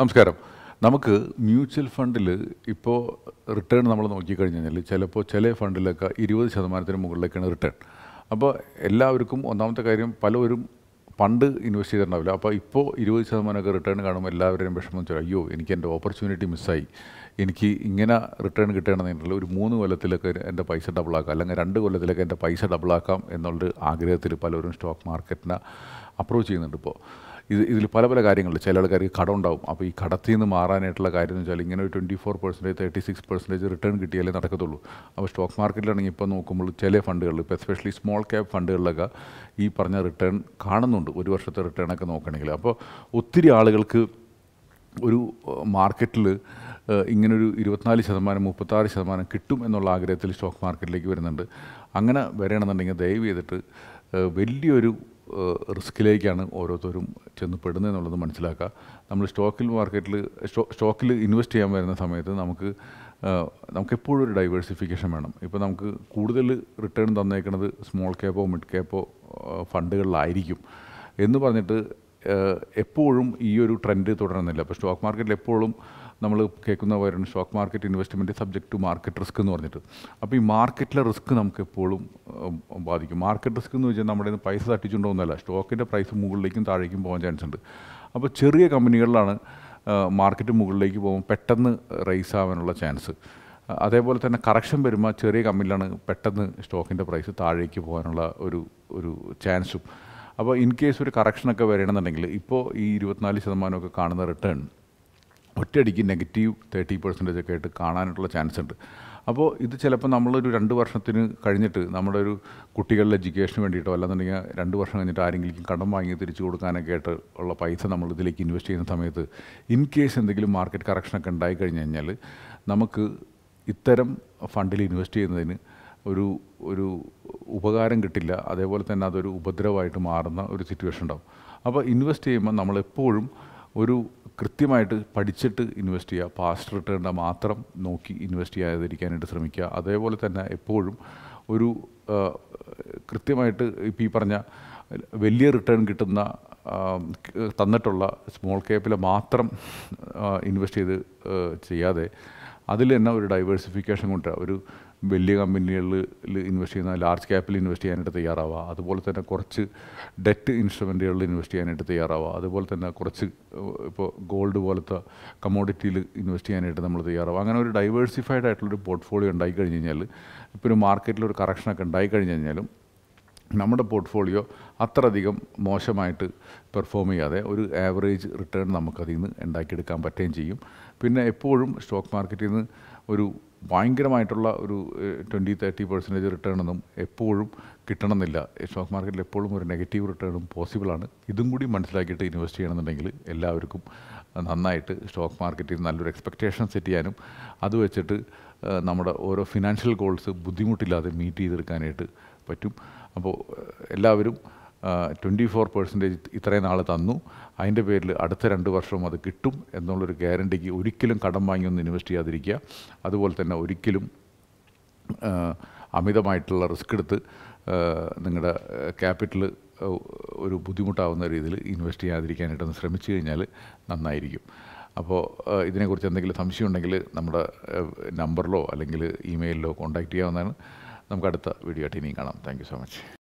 നമസ്കാരം നമുക്ക് മ്യൂച്വൽ ഫണ്ടിൽ ഇപ്പോൾ റിട്ടേൺ നമ്മൾ നോക്കിക്കഴിഞ്ഞാൽ ചിലപ്പോൾ ചില ഫണ്ടിലൊക്കെ ഇരുപത് ശതമാനത്തിന് മുകളിലേക്കാണ് റിട്ടേൺ അപ്പോൾ എല്ലാവർക്കും ഒന്നാമത്തെ കാര്യം പലവരും പണ്ട് ഇൻവെസ്റ്റ് ചെയ്തിട്ടുണ്ടാവില്ല അപ്പോൾ ഇപ്പോൾ ഇരുപത് ശതമാനമൊക്കെ റിട്ടേൺ കാണുമ്പോൾ എല്ലാവരും വിഷമം വെച്ചാൽ അയ്യോ എനിക്ക് എൻ്റെ ഓപ്പർച്യൂണിറ്റി മിസ്സായി എനിക്ക് ഇങ്ങനെ റിട്ടേൺ കിട്ടണമെന്നുണ്ടെങ്കിൽ ഒരു മൂന്ന് കൊല്ലത്തിലൊക്കെ എൻ്റെ പൈസ ഡബിളാക്കാം അല്ലെങ്കിൽ രണ്ട് കൊല്ലത്തിലൊക്കെ എൻ്റെ പൈസ ഡബിളാക്കാം എന്നുള്ളൊരു ആഗ്രഹത്തിൽ പലരും സ്റ്റോക്ക് മാർക്കറ്റിനെ അപ്രോച്ച് ചെയ്യുന്നുണ്ട് ഇപ്പോൾ ഇത് ഇതിൽ പല പല കാര്യങ്ങൾ ചില ആൾക്കാർക്ക് കടം ഉണ്ടാവും അപ്പോൾ ഈ കടത്തിൽ നിന്ന് മാറാനായിട്ടുള്ള കാര്യം എന്ന് വെച്ചാൽ ഇങ്ങനെ ഒരു twenty four percentage thirty six percentage return കിട്ടിയാലേ നടക്കത്തുള്ളൂ അപ്പോൾ സ്റ്റോക്ക് മാർക്കറ്റിലാണെങ്കിൽ ഇപ്പോൾ നോക്കുമ്പോൾ ചില ഫണ്ടുകളിൽ ഇപ്പോൾ എസ്പെഷ്യലി സ്മോൾ ക്യാപ് ഫണ്ടുകളിലൊക്കെ ഈ പറഞ്ഞ റിട്ടേൺ കാണുന്നുണ്ട് ഒരു വർഷത്തെ റിട്ടേണൊക്കെ നോക്കണമെങ്കിൽ അപ്പോൾ ഒത്തിരി ആളുകൾക്ക് ഒരു മാർക്കറ്റിൽ ഇങ്ങനൊരു ഇരുപത്തിനാല് ശതമാനം മുപ്പത്താറ് ശതമാനം കിട്ടും എന്നുള്ള ആഗ്രഹത്തിൽ സ്റ്റോക്ക് മാർക്കറ്റിലേക്ക് വരുന്നുണ്ട് അങ്ങനെ വരണമെന്നുണ്ടെങ്കിൽ ദയവ് ചെയ്തിട്ട് വലിയൊരു റിസ്ക്കിലേക്കാണ് ഓരോരുത്തരും ചെന്ന് എന്നുള്ളത് മനസ്സിലാക്കുക നമ്മൾ സ്റ്റോക്കിൽ മാർക്കറ്റിൽ സ്റ്റോക്കിൽ ഇൻവെസ്റ്റ് ചെയ്യാൻ വരുന്ന സമയത്ത് നമുക്ക് നമുക്കെപ്പോഴും ഒരു ഡൈവേഴ്സിഫിക്കേഷൻ വേണം ഇപ്പോൾ നമുക്ക് കൂടുതൽ റിട്ടേൺ തന്നേക്കുന്നത് സ്മോൾ ക്യാപ്പോ മിഡ് ക്യാപ്പോ ഫണ്ടുകളിലായിരിക്കും എന്ന് പറഞ്ഞിട്ട് എപ്പോഴും ഈ ഒരു ട്രെൻഡ് തുടരുന്നില്ല അപ്പോൾ സ്റ്റോക്ക് മാർക്കറ്റിൽ എപ്പോഴും നമ്മൾ കേൾക്കുന്ന വരുന്ന stock market investment subject to market risk എന്ന് പറഞ്ഞിട്ട് അപ്പോൾ ഈ മാർക്കറ്റിലെ റിസ്ക് നമുക്ക് എപ്പോഴും ബാധിക്കും മാർക്കറ്റ് റിസ്ക് എന്ന് വെച്ചാൽ നമ്മുടെ പൈസ തട്ടിച്ചുണ്ടോന്നല്ല സ്റ്റോക്കിൻ്റെ പ്രൈസ് മുകളിലേക്കും താഴേക്കും പോകാൻ ചാൻസ് ഉണ്ട് അപ്പോൾ ചെറിയ കമ്പനികളിലാണ് മാർക്കറ്റ് മുകളിലേക്ക് പോകുമ്പോൾ പെട്ടെന്ന് റൈസ് ആവാനുള്ള ചാൻസ് അതേപോലെ തന്നെ കറക്ഷൻ വരുമ്പോൾ ചെറിയ കമ്പനിയിലാണ് പെട്ടെന്ന് സ്റ്റോക്കിൻ്റെ പ്രൈസ് താഴേക്ക് പോകാനുള്ള ഒരു ഒരു ചാൻസും അപ്പോൾ ഇൻ കേസ് ഒരു കറക്ഷനൊക്കെ വരണമെന്നുണ്ടെങ്കിൽ ഇപ്പോൾ ഈ ഇരുപത്തിനാല് ശതമാനമൊക്കെ കാണുന്ന റിട്ടേൺ ഒറ്റയടിക്ക് നെഗറ്റീവ് തേർട്ടി പെർസെൻറ്റേജ് ഒക്കെ ആയിട്ട് കാണാനായിട്ടുള്ള ചാൻസ് ഉണ്ട് അപ്പോൾ ഇത് ചിലപ്പോൾ നമ്മളൊരു രണ്ട് വർഷത്തിന് കഴിഞ്ഞിട്ട് നമ്മുടെ ഒരു കുട്ടികളുടെ എഡ്യൂക്കേഷന് വേണ്ടിയിട്ടോ അല്ലാന്നുണ്ടെങ്കിൽ രണ്ട് വർഷം കഴിഞ്ഞിട്ട് ആരെങ്കിലും കടം വാങ്ങി തിരിച്ചു കൊടുക്കാനൊക്കെ ആയിട്ട് ഉള്ള പൈസ നമ്മൾ ഇതിലേക്ക് ഇൻവെസ്റ്റ് ചെയ്യുന്ന സമയത്ത് ഇൻ കേസ് എന്തെങ്കിലും മാർക്കറ്റ് കറക്ഷനൊക്കെ ഉണ്ടായി കഴിഞ്ഞ് കഴിഞ്ഞാൽ നമുക്ക് ഇത്തരം ഫണ്ടിൽ ഇൻവെസ്റ്റ് ചെയ്യുന്നതിന് ഒരു ഒരു ഉപകാരം കിട്ടില്ല അതേപോലെ തന്നെ അതൊരു ഉപദ്രവമായിട്ട് മാറുന്ന ഒരു സിറ്റുവേഷൻ ഉണ്ടാവും അപ്പോൾ ഇൻവെസ്റ്റ് ചെയ്യുമ്പോൾ നമ്മളെപ്പോഴും ഒരു കൃത്യമായിട്ട് പഠിച്ചിട്ട് ഇൻവെസ്റ്റ് ചെയ്യുക പാസ്റ്റ് റിട്ടേണിൻ്റെ മാത്രം നോക്കി ഇൻവെസ്റ്റ് ചെയ്യാതിരിക്കാനായിട്ട് ശ്രമിക്കുക അതേപോലെ തന്നെ എപ്പോഴും ഒരു കൃത്യമായിട്ട് ഇപ്പോൾ ഈ പറഞ്ഞ വലിയ റിട്ടേൺ കിട്ടുന്ന തന്നിട്ടുള്ള സ്മോൾ ക്യാപ്പിലെ മാത്രം ഇൻവെസ്റ്റ് ചെയ്ത് ചെയ്യാതെ അതിൽ തന്നെ ഒരു ഡൈവേഴ്സിഫിക്കേഷൻ കൊണ്ട് ഒരു വലിയ കമ്പനികളിൽ ഇൻവെസ്റ്റ് ചെയ്യുന്ന ലാർജ് ക്യാപ്പിൽ ഇൻവെസ്റ്റ് ചെയ്യാനായിട്ട് തയ്യാറാവുക അതുപോലെ തന്നെ കുറച്ച് ഡെറ്റ് ഇൻസ്ട്രുമെൻറ്റുകളിൽ ഇൻവെസ്റ്റ് ചെയ്യാനായിട്ട് തയ്യാറാവുക അതുപോലെ തന്നെ കുറച്ച് ഇപ്പോൾ ഗോൾഡ് പോലത്തെ കമോഡിറ്റിയിൽ ഇൻവെസ്റ്റ് ചെയ്യാനായിട്ട് നമ്മൾ തയ്യാറാവുക അങ്ങനെ ഒരു ഡൈവേഴ്സിഫൈഡ് ആയിട്ടുള്ളൊരു പോർട്ട്ഫോളിയോ ഉണ്ടായി കഴിഞ്ഞ് കഴിഞ്ഞാൽ ഇപ്പോൾ ഒരു മാർക്കറ്റിൽ ഒരു കറക്ഷനൊക്കെ ഉണ്ടായി കഴിഞ്ഞ് കഴിഞ്ഞാലും നമ്മുടെ പോർട്ട്ഫോളിയോ അത്രയധികം മോശമായിട്ട് പെർഫോം ചെയ്യാതെ ഒരു ആവറേജ് റിട്ടേൺ നമുക്കതിൽ നിന്ന് ഉണ്ടാക്കിയെടുക്കാൻ പറ്റുകയും ചെയ്യും പിന്നെ എപ്പോഴും സ്റ്റോക്ക് മാർക്കറ്റിൽ നിന്ന് ഒരു ഭയങ്കരമായിട്ടുള്ള ഒരു ട്വൻറ്റി തേർട്ടി പെർസെൻറ്റേജ് റിട്ടേണൊന്നും എപ്പോഴും കിട്ടണമെന്നില്ല സ്റ്റോക്ക് മാർക്കറ്റിൽ എപ്പോഴും ഒരു നെഗറ്റീവ് റിട്ടേണും പോസിബിളാണ് ഇതും കൂടി മനസ്സിലാക്കിയിട്ട് ഇൻവെസ്റ്റ് ചെയ്യണമെന്നുണ്ടെങ്കിൽ എല്ലാവർക്കും നന്നായിട്ട് സ്റ്റോക്ക് മാർക്കറ്റിൽ നല്ലൊരു എക്സ്പെക്റ്റേഷൻ സെറ്റ് ചെയ്യാനും അത് വെച്ചിട്ട് നമ്മുടെ ഓരോ ഫിനാൻഷ്യൽ ഗോൾസ് ബുദ്ധിമുട്ടില്ലാതെ മീറ്റ് ചെയ്തെടുക്കാനായിട്ട് പറ്റും അപ്പോൾ എല്ലാവരും ട്വൻറ്റി ഫോർ പെർസെൻറ്റേജ് ഇത്രയും നാൾ തന്നു അതിൻ്റെ പേരിൽ അടുത്ത രണ്ട് വർഷവും അത് കിട്ടും എന്നുള്ളൊരു ഗ്യാരണ്ടിക്ക് ഒരിക്കലും കടം വാങ്ങിയൊന്നും ഇൻവെസ്റ്റ് ചെയ്യാതിരിക്കുക അതുപോലെ തന്നെ ഒരിക്കലും അമിതമായിട്ടുള്ള റിസ്ക് എടുത്ത് നിങ്ങളുടെ ക്യാപിറ്റൽ ഒരു ബുദ്ധിമുട്ടാവുന്ന രീതിയിൽ ഇൻവെസ്റ്റ് ചെയ്യാതിരിക്കാനായിട്ടൊന്ന് ശ്രമിച്ചു കഴിഞ്ഞാൽ നന്നായിരിക്കും അപ്പോൾ ഇതിനെക്കുറിച്ച് എന്തെങ്കിലും സംശയം ഉണ്ടെങ്കിൽ നമ്മുടെ നമ്പറിലോ അല്ലെങ്കിൽ ഇമെയിലിലോ കോൺടാക്റ്റ് ചെയ്യാവുന്നതാണ് നമുക്ക് അടുത്ത വീഡിയോ ആയിട്ട് ഇനിയും കാണാം താങ്ക് സോ മച്ച്